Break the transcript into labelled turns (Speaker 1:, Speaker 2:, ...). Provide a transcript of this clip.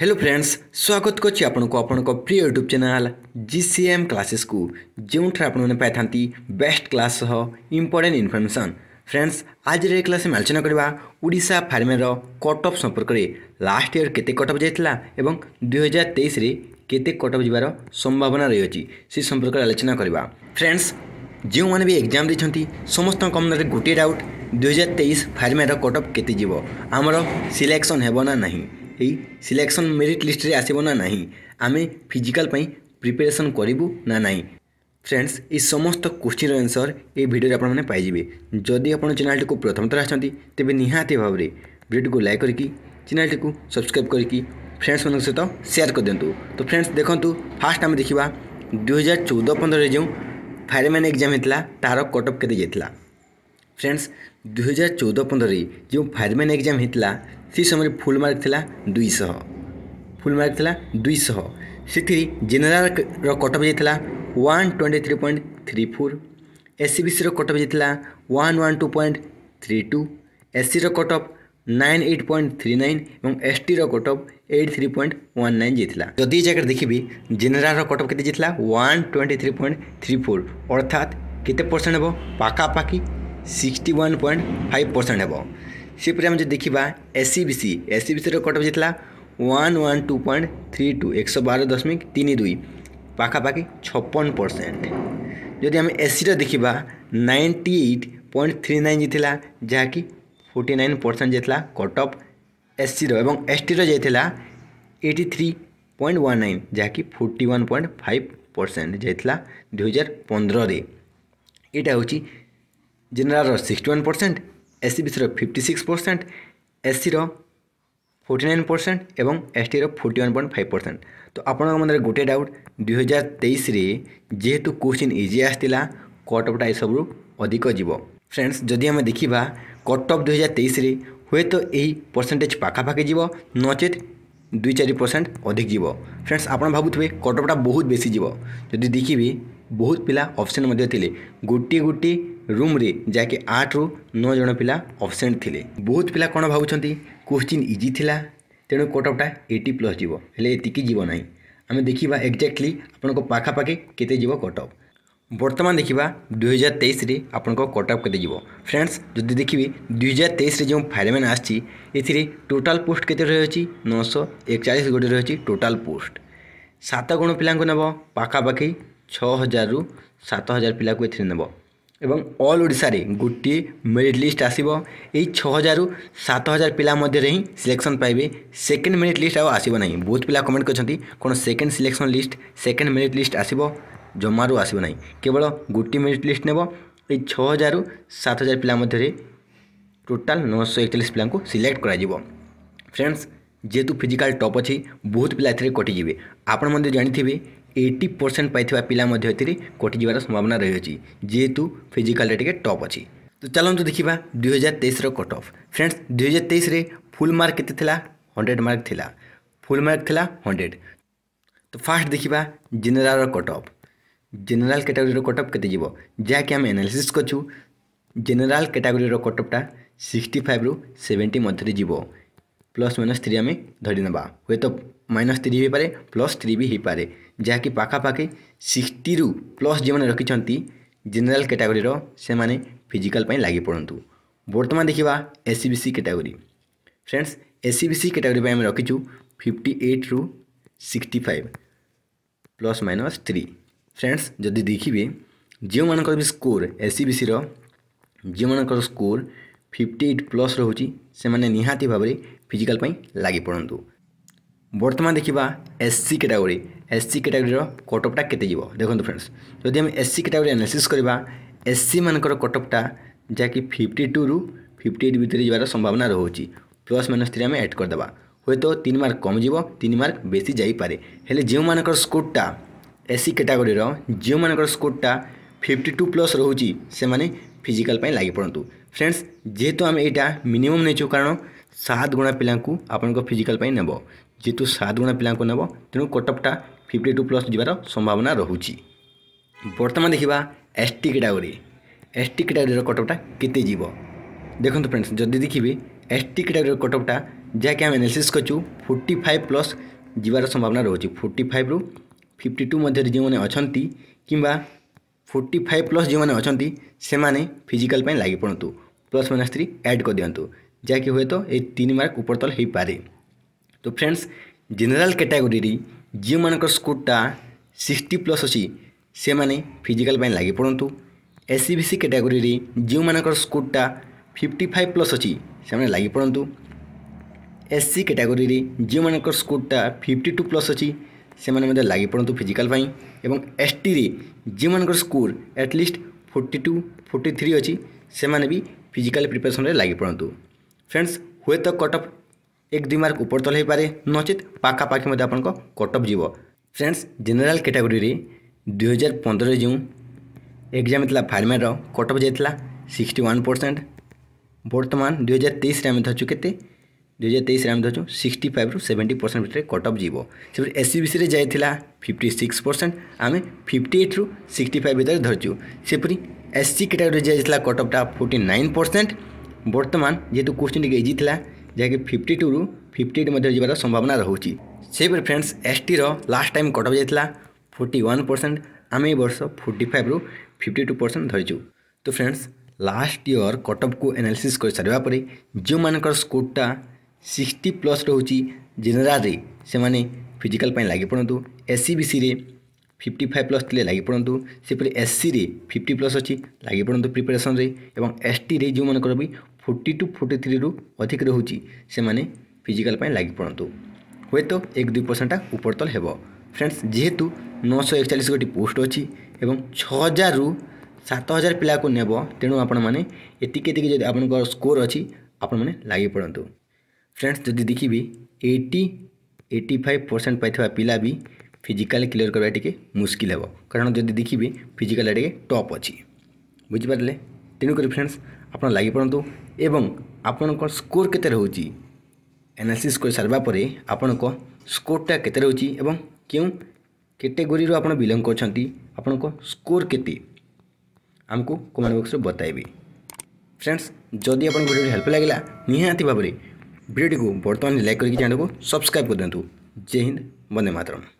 Speaker 1: hello friends स्वागत को प्रिय यूट्यूब चैनल जीसीएम क्लासेस को पाई आपंती बेस्ट क्लास सह इम्पोर्टेंट इनफर्मेसन फ्रेंड्स आज क्लास में आलोचना करवा ओडा फार्मेर कटअफ संपर्क में लास्ट इयर के कटअफ जाता और हजार तेईस केते कटअफ जबार संभावना रही अच्छी से संपर्क आलोचना करवा फ्रेंड्स जो मैंने भी एग्जाम देखते समस्त मन गोटे डाउट दुई हजार तेईस फार्मेर कटअफ केमर सिलेक्शन होब ना नहीं এই ସିଲେକ୍ସନ୍ ମେରିଟ୍ ଲିଷ୍ଟରେ ଆସିବ ନା ନାହିଁ ଆମେ ଫିଜିକାଲ୍ ପାଇଁ ପ୍ରିପାରେସନ୍ କରିବୁ ନା ନାହିଁ ଫ୍ରେଣ୍ଡସ୍ ଏ ସମସ୍ତ କୋଶ୍ଚିନ୍ର ଆନ୍ସର୍ ଏ ଭିଡ଼ିଓରେ ଆପଣମାନେ ପାଇଯିବେ ଯଦି ଆପଣ ଚ୍ୟାନେଲ୍ଟିକୁ ପ୍ରଥମ ଥର ଆସିଛନ୍ତି ତେବେ ନିହାତି ଭାବରେ ଭିଡ଼ିଓଟିକୁ ଲାଇକ୍ କରିକି ଚ୍ୟାନେଲ୍ଟିକୁ ସବସ୍କ୍ରାଇବ୍ କରିକି ଫ୍ରେଣ୍ଡସ୍ମାନଙ୍କ ସହିତ ସେୟାର କରିଦିଅନ୍ତୁ ତ ଫ୍ରେଣ୍ଡସ୍ ଦେଖନ୍ତୁ ଫାର୍ଷ୍ଟ ଆମେ ଦେଖିବା ଦୁଇହଜାର ଚଉଦ ପନ୍ଦରରେ ଯେଉଁ ଫାୟାରମ୍ୟାନ୍ ଏକ୍ଜାମ୍ ହେଇଥିଲା ତାହାର କଟ୍ ଅଫ୍ କେତେ ଯାଇଥିଲା ଫ୍ରେଣ୍ଡସ୍ ଦୁଇହଜାର ଚଉଦ ପନ୍ଦରରେ ଯେଉଁ ଫାୟାରମ୍ୟାନ୍ ଏକ୍ଜାମ୍ ହେଇଥିଲା সেই সময় ফুল মার্ক লা দুইশহ ফুল মার্ক লা দুইশহ ସେଥିରେ ଜେନେରାଲ୍ର କଟ୍ ଅଫ୍ ଯାଇଥିଲା one twenty three point three four S C B ସିର କଟ୍ ଅଫ୍ ଯାଇଥିଲା one one two point three two S ସିର cut off nine eight point three nine ଏବଂ ଏସ୍ ଟିର cut off eight three point one nine ଯାଇଥିଲା ଯଦି ଏ ଜାଗାରେ ଦେଖିବି ଜେନେରାଲ୍ର cut off କେତେ ଯାଇଥିଲା one twenty three point three four ଅର୍ଥାତ୍ କେତେ ପରସେଣ୍ଟ ହେବ ପାଖାପାଖି sixty one point five percent ହେବ ସେପରି ଆମେ ଯଦି ଦେଖିବା S C B C S C B ସିର କଟ୍ ଅଫ୍ ଯାଇଥିଲା one one two point three two একশো বারো দশমিক তিন দুই পাখাপাখি ছপন পরসেন্ট যদি আমি এসিটা দেখিবা ninety eight point three nine যাইলা যাকি ফোর্টি নাইন পরসেন্ট যাইলা কট অফ এসসির এবং এসটির যাইলা eighty three point one nine যাকি forty one point five percent যাইলা দুই হাজার পনেরে এটা হচ্ছে জেনারেলর sixty one percent S C বিসির ফিফটি সিক্স পরসেন্ট এসসির ফোর্টি নাইন পরসেন্ট এবং এসটির forty one point five percent তো আপনার মধ্যে গোটে ডাউট দুই হাজার তেইশে যেহেতু কোশ্চিন ইজি আসছিলা কট অফটা এসবু অধিক যাব ফ্রেন্ডস যদি আমি দেখিবা কট অফ দুই হাজার তেইশে ହୁଏତ ଏହି ପରସେଣ୍ଟେଜ୍ ପାଖାପାଖି ଯିବ ନଚେତ୍ ଦୁଇ ଚାରି ପରସେଣ୍ଟ ଅଧିକ ଯିବ ଫ୍ରେଣ୍ଡସ୍ ଆପଣ ଭାବୁଥିବେ କଟଅଫ୍ଟା ବହୁତ ବେଶୀ ଯିବ ଯଦି ଦେଖିବି ବହୁତ ପିଲା ଅପସନ୍ ମଧ୍ୟ ଥିଲେ ଗୋଟିଏ ଗୋଟିଏ ରୁମ୍ରେ ଯାହାକି ଆଠରୁ ନଅ ଜଣ ପିଲା ଅବସେଣ୍ଟ ଥିଲେ ବହୁତ ପିଲା କ'ଣ ଭାବୁଛନ୍ତି କୋଶ୍ଚିନ୍ ଇଜି ଥିଲା ତେଣୁ କଟ୍ଅଫ୍ଟା ଏଇଟି ପ୍ଲସ୍ ଯିବ ହେଲେ ଏତିକି ଯିବ ନାହିଁ ଆମେ ଦେଖିବା ଏକ୍ଜାକ୍ଟଲି ଆପଣଙ୍କ ପାଖାପାଖି କେତେ ଯିବ କଟ୍ଅଫ୍ ବର୍ତ୍ତମାନ ଦେଖିବା ଦୁଇହଜାର ତେଇଶରେ ଆପଣଙ୍କ କଟ୍ଅଫ୍ କେତେ ଯିବ ଫ୍ରେଣ୍ଡସ୍ ଯଦି ଦେଖିବେ ଦୁଇହଜାର ତେଇଶରେ ଯେଉଁ ଫାୟାରମ୍ୟାନ୍ ଆସିଛି ଏଥିରେ ଟୋଟାଲ୍ ପୋଷ୍ଟ କେତେ ରହିଅଛି ନଅଶହ ଏକଚାଳିଶ ଗୋଟେ ରହିଛି ଟୋଟାଲ୍ ପୋଷ୍ଟ ସାତ ଗୁଣ ପିଲାଙ୍କୁ ନେବ ପାଖାପାଖି ଛଅ ହଜାରରୁ ସାତ ହଜାର ପିଲାକୁ ଏଥିରେ ନେବ এবং ଅଲ୍ ଓଡ଼ିଶାରେ ଗୋଟିଏ ମେରିଟ୍ ଲିଷ୍ଟ ଆସିବ ଏଇ ଛଅ ହଜାରରୁ ସାତ ହଜାର ପିଲା ମଧ୍ୟରେ ହିଁ ସିଲେକ୍ସନ୍ ପାଇବେ ସେକେଣ୍ଡ ମେରିଟ୍ ଲିଷ୍ଟ ଆଉ ଆସିବ ନାହିଁ ବହୁତ ପିଲା କମେଣ୍ଟ କରିଛନ୍ତି କ'ଣ second selection list second merit list ଆସିବ ଜମାରୁ ଆସିବ ନାହିଁ କେବଳ ଗୋଟିଏ ମେରିଟ୍ ଲିଷ୍ଟ ନେବ ଏଇ ଛଅ ହଜାରରୁ ସାତ ହଜାର ପିଲା ମଧ୍ୟରେ ଟୋଟାଲ୍ ନଅଶହ ଏକଚାଳିଶ ପିଲାଙ୍କୁ ସିଲେକ୍ଟ କରାଯିବ ଫ୍ରେଣ୍ଡସ୍ ଯେହେତୁ ଫିଜିକାଲ୍ ଟପ୍ ଅଛି ବହୁତ ପିଲା ଏଥିରେ କଟିଯିବେ ଆପଣ ମଧ୍ୟ ଜାଣିଥିବେ ଏଇଟି ପରସେଣ୍ଟ ପାଇଥିବା ପିଲା ମଧ୍ୟ ଏଥିରେ କଟିଯିବାର ସମ୍ଭାବନା ରହିଅଛି ଯେହେତୁ ଫିଜିକାଲ୍ରେ ଟିକେ ଟପ୍ ଅଛି ତ ଚାଲନ୍ତୁ ଦେଖିବା ଦୁଇହଜାର ତେଇଶର କଟ୍ ଅଫ୍ ଫ୍ରେଣ୍ଡସ୍ ଦୁଇହଜାର ତେଇଶରେ ଫୁଲ୍ ମାର୍କ କେତେ ଥିଲା ହଣ୍ଡ୍ରେଡ଼ ମାର୍କ ଥିଲା ଫୁଲ୍ ମାର୍କ ଥିଲା ହଣ୍ଡ୍ରେଡ଼ ତ ଫାର୍ଷ୍ଟ ଦେଖିବା ଜେନେରାଲ୍ର କଟ୍ ଅଫ୍ ଜେନେରାଲ୍ କ୍ୟାଟାଗୋରୀର କଟ୍ ଅଫ୍ କେତେ ଯିବ ଯାହାକି ଆମେ ଆନାଲିସିସ୍ କରୁଛୁ ଜେନେରାଲ୍ କ୍ୟାଟାଗୋରୀର କଟ୍ ଅଫ୍ଟା ସିକ୍ସଟି ଫାଇଭ୍ରୁ ସେଭେଣ୍ଟି ମଧ୍ୟରେ ଯିବ ପ୍ଲସ୍ ମାଇନସ୍ ଥ୍ରୀ ଆମେ ଧରିନେବା ହୁଏତ ମାଇନସ୍ ଥ୍ରୀ ହୋଇପାରେ ପ୍ଲସ୍ ଥ୍ରୀ ବି ହୋଇପାରେ ଯାହାକି ପାଖାପାଖି ସିକ୍ସଟିରୁ ପ୍ଲସ୍ ଯେଉଁମାନେ ରଖିଛନ୍ତି ଜେନେରାଲ୍ କାଟାଗୋରୀର ସେମାନେ ଫିଜିକାଲ୍ ପାଇଁ ଲାଗି ପଡ଼ନ୍ତୁ ବର୍ତ୍ତମାନ ଦେଖିବା S C B C category friends S C B C category ପାଇଁ ଆମେ ରଖିଛୁ ଫିଫ୍ଟି ଏଇଟ୍ରୁ sixty five plus minus three friends ଯଦି ଦେଖିବେ ଯେଉଁମାନଙ୍କର ବି ସ୍କୋର୍ ଏସ୍ ସି ବି ସିର ଯେଉଁମାନଙ୍କର ସ୍କୋର୍ ଫିଫ୍ଟି ଏଇଟ୍ ପ୍ଲସ୍ ରହୁଛି ସେମାନେ ନିହାତି ଭାବରେ ଫିଜିକାଲ ପାଇଁ ଲାଗି ପଡ଼ନ୍ତୁ ବର୍ତ୍ତମାନ ଦେଖିବା S C category S C କ୍ୟାଟାଗୋରୀର କଟଅଫ୍ଟା କେତେ ଯିବ ଦେଖନ୍ତୁ ଫ୍ରେଣ୍ଡସ୍ ଯଦି ଆମେ ଏସ୍ ସି କ୍ୟାଟାଗୋରୀ ଆନାଲିସିସ୍ କରିବା ଏସ୍ ସି ମାନଙ୍କର କଟଅଫ୍ଟା ଯାହାକି ଫିଫ୍ଟି ଟୁରୁ ଫିଫ୍ଟି ଏଇଟ୍ ଭିତରେ ଯିବାର ସମ୍ଭାବନା ରହୁଛି ପ୍ଲସ୍ ମାଇନସ୍ ଥ୍ରୀ ଆମେ ଆଡ଼୍ କରିଦେବା ହୁଏତ ତିନି ମାର୍କ କମ୍ ଯିବ ତିନି ମାର୍କ ବେଶୀ ଯାଇପାରେ ହେଲେ ଯେଉଁମାନଙ୍କର ସ୍କୋର୍ଟା ଏସ୍ ସି କ୍ୟାଟାଗୋରୀର ଯେଉଁମାନଙ୍କର ସ୍କୋର୍ଟା ଫିଫ୍ଟି ଟୁ ପ୍ଲସ୍ ରହୁଛି ସେମାନେ ଫିଜିକାଲ୍ ପାଇଁ ଲାଗି ପଡ଼ନ୍ତୁ ଫ୍ରେଣ୍ଡସ୍ ଯେହେତୁ ଆମେ ଏଇଟା ମିନିମମ୍ ନେଇଛୁ କାରଣ ସାତ ଗୁଣା ପିଲାଙ୍କୁ ଆପଣଙ୍କ ଫିଜିକାଲ ପାଇଁ ନେବ ଯେହେତୁ ସାତ ଗୁଣା ପିଲାଙ୍କୁ ନେବ ତେଣୁ କଟଅଫ୍ଟା ଫିଫ୍ଟି ଟୁ ପ୍ଲସ୍ ଯିବାର ସମ୍ଭାବନା ରହୁଛି ବର୍ତ୍ତମାନ ଦେଖିବା S T category S T କ୍ୟାଟାଗୋରୀର କଟଅଫ୍ଟା କେତେ ଯିବ ଦେଖନ୍ତୁ ଫ୍ରେଣ୍ଡସ୍ ଯଦି ଦେଖିବେ ଏସ୍ ଟି କ୍ୟାଟାଗୋରୀର କଟଅଫ୍ଟା ଯାହାକି ଆମେ ଆନାଲିସିସ୍ କରିଛୁ ଫୋର୍ଟି ଫାଇଭ୍ ପ୍ଲସ୍ ଯିବାର ସମ୍ଭାବନା ରହୁଛି ଫୋର୍ଟି ଫାଇଭ୍ରୁ ଫିଫ୍ଟି ଟୁ ମଧ୍ୟରେ ଯେଉଁମାନେ ଅଛନ୍ତି କିମ୍ବା ଫୋର୍ଟି ଫାଇଭ୍ ପ୍ଲସ୍ ଯେଉଁମାନେ ଅଛନ୍ତି ସେମାନେ ଫିଜିକାଲ୍ ପାଇଁ ଲାଗିପଡ଼ନ୍ତୁ ପ୍ଲସ୍ ମାଇନସ୍ ଥ୍ରୀ ଆଡ଼୍ କରିଦିଅନ୍ତୁ ଯାହାକି ହୁଏତ ଏଇ ତିନି ମାର୍କ ଉପରତଳ ହୋଇପାରେ ତ ଫ୍ରେଣ୍ଡସ୍ ଜେନେରାଲ୍ କ୍ୟାଟାଗୋରୀରେ ଯେଉଁମାନଙ୍କର ସ୍କୋରଟା ସିକ୍ସଟି ପ୍ଲସ୍ ଅଛି ସେମାନେ ଫିଜିକାଲ୍ ପାଇଁ ଲାଗି ପଡ଼ନ୍ତୁ ଏସ୍ ସି ବି ସି କ୍ୟାଟାଗୋରୀରେ ଯେଉଁମାନଙ୍କର ସ୍କୋରଟା ଫିଫ୍ଟି ଫାଇଭ୍ ପ୍ଲସ୍ ଅଛି ସେମାନେ ଲାଗି ପଡ଼ନ୍ତୁ ଏସ୍ ସି କ୍ୟାଟାଗୋରୀରେ ଯେଉଁମାନଙ୍କର ସ୍କୋରଟା ଫିଫ୍ଟି ଟୁ ପ୍ଲସ୍ ଅଛି ସେମାନେ ମଧ୍ୟ ଲାଗି ପଡ଼ନ୍ତୁ ଫିଜିକାଲ୍ ପାଇଁ ଏବଂ ଏସ୍ ଟିରେ ଯେଉଁମାନଙ୍କର score at least forty to forty three ଅଛି ସେମାନେ ବି ଫିଜିକାଲ୍ ପ୍ରିପାରେସନ୍ରେ ଲାଗି ପଡ଼ନ୍ତୁ फ्रेंड्स हुए तो कटअप एक दुई मार्क ऊपर तल हो पारे नचे पखापाखी आप कटअप जीव फ्रेंड्स जेनेल कैटेगोरी दुई हजार पंद्रह जो एग्जाम होता फार्मेर कटअप जाता सिक्सटी वन परसेंट बर्तमान दुई हजार तेईस धरचु के दुई हजार तेईस आम धरचु सिक्सटी फाइव रु सेवेन्टी परसेंट भर कटअप जीव से एस सी सी जाए फिफ्टी सिक्स परसेंट आम फिफ्टी एट रु सिक्सटी फाइव भर में धरचु सेपरी एस सी कैटेगोरी जाए कटअपटा फोर्टी नाइन परसेंट ବର୍ତ୍ତମାନ ଯେହେତୁ କୋଶ୍ଚିନ୍ ଟିକେ ଇଜି ଥିଲା ଯାହାକି ଫିଫ୍ଟି ଟୁରୁ ଫିଫ୍ଟି ଏଇଟ୍ ମଧ୍ୟରେ ଯିବାର ସମ୍ଭାବନା ରହୁଛି ସେହିପରି ଫ୍ରେଣ୍ଡସ୍ ଏସ୍ଟିର ଲାଷ୍ଟ ଟାଇମ୍ କଟ୍ ଅଫ୍ ଯାଇଥିଲା ଫୋର୍ଟି ୱାନ୍ ପରସେଣ୍ଟ ଆମେ ଏ ବର୍ଷ ଫୋର୍ଟି ଫାଇଭ୍ରୁ ଫିଫ୍ଟି ଟୁ ପରସେଣ୍ଟ ଧରିଛୁ ତ ଫ୍ରେଣ୍ଡସ୍ ଲାଷ୍ଟ ଇୟର୍ କଟ୍ ଅଫ୍କୁ ଆନାଲିସିସ୍ କରିସାରିବା ପରେ ଯେଉଁମାନଙ୍କର ସ୍କୋର୍ଟା ସିକ୍ସଟି ପ୍ଲସ୍ ରହୁଛି ଜେନେରାଲ୍ରେ ସେମାନେ ଫିଜିକାଲ୍ ପାଇଁ ଲାଗିପଡ଼ନ୍ତୁ ଏସ୍ ସି ବି ସିରେ ফিফটি ফাইভ ପ୍ଲସ୍ ଥିଲେ ଲାଗିପଡ଼ନ୍ତୁ ସେପରି ଏସ୍ସିରେ ଫିଫ୍ଟି ପ୍ଲସ୍ ଅଛି ଲାଗିପଡ଼ନ୍ତୁ ପ୍ରିପାରେସନ୍ରେ ଏବଂ ଏସ୍ଟିରେ ଯେଉଁମାନଙ୍କର ବି ଫୋର୍ଟି ଟୁ ଫୋର୍ଟି ଥ୍ରୀରୁ ଅଧିକ ରହୁଛି ସେମାନେ ଫିଜିକାଲ୍ ପାଇଁ ଲାଗିପଡ଼ନ୍ତୁ ହୁଏତ ଏକ ଦୁଇ ପରସେଣ୍ଟଟା ଉପରତଳ ହେବ ଫ୍ରେଣ୍ଡସ୍ ଯେହେତୁ ନଅଶହ ଏକଚାଳିଶ ଗୋଟି ପୋଷ୍ଟ ଅଛି ଏବଂ ଛଅ ହଜାରରୁ ସାତ ହଜାର ପିଲାକୁ ନେବ ତେଣୁ ଆପଣମାନେ ଏତିକି ଏତିକି ଯଦି ଆପଣଙ୍କର ସ୍କୋର୍ ଅଛି ଆପଣମାନେ ଲାଗିପଡ଼ନ୍ତୁ ଫ୍ରେଣ୍ଡସ୍ ଯଦି ଦେଖିବି ଏଇଟି ଏଇଟି ଫାଇଭ୍ ପରସେଣ୍ଟ ପାଇଥିବା ପିଲା ବି ଫିଜିକାଲି କ୍ଲିୟର୍ କରିବା ଟିକେ ମୁସ୍କିଲ୍ ହେବ କାରଣ ଯଦି ଦେଖିବେ ଫିଜିକାଲ୍ଟା ଟିକେ ଟପ୍ ଅଛି ବୁଝିପାରିଲେ ତେଣୁକରି ଫ୍ରେଣ୍ଡସ୍ ଆପଣ ଲାଗିପଡ଼ନ୍ତୁ ଏବଂ ଆପଣଙ୍କ ସ୍କୋର୍ କେତେ ରହୁଛି ଆନାଲିସିସ୍ କରିସାରିବା ପରେ ଆପଣଙ୍କ ସ୍କୋର୍ଟା କେତେ ରହୁଛି ଏବଂ କେଉଁ କ୍ୟାଟେଗୋରିରୁ ଆପଣ ବିଲଙ୍ଗ କରୁଛନ୍ତି ଆପଣଙ୍କ ସ୍କୋର୍ କେତେ ଆମକୁ କମେଣ୍ଟ ବକ୍ସରେ ବତାଇବେ ଫ୍ରେଣ୍ଡସ୍ ଯଦି ଆପଣଙ୍କ ଭିଡ଼ିଓଟି ହେଲ୍ପ ଲାଗିଲା ନିହାତି ଭାବରେ ଭିଡ଼ିଓଟିକୁ ବର୍ତ୍ତମାନ ଲାଇକ୍ କରିକି ଚ୍ୟାନେଲକୁ ସବସ୍କ୍ରାଇବ୍ କରିଦିଅନ୍ତୁ ଜୟ ହିନ୍ଦ ବନ୍ଦେ ମାତରମ୍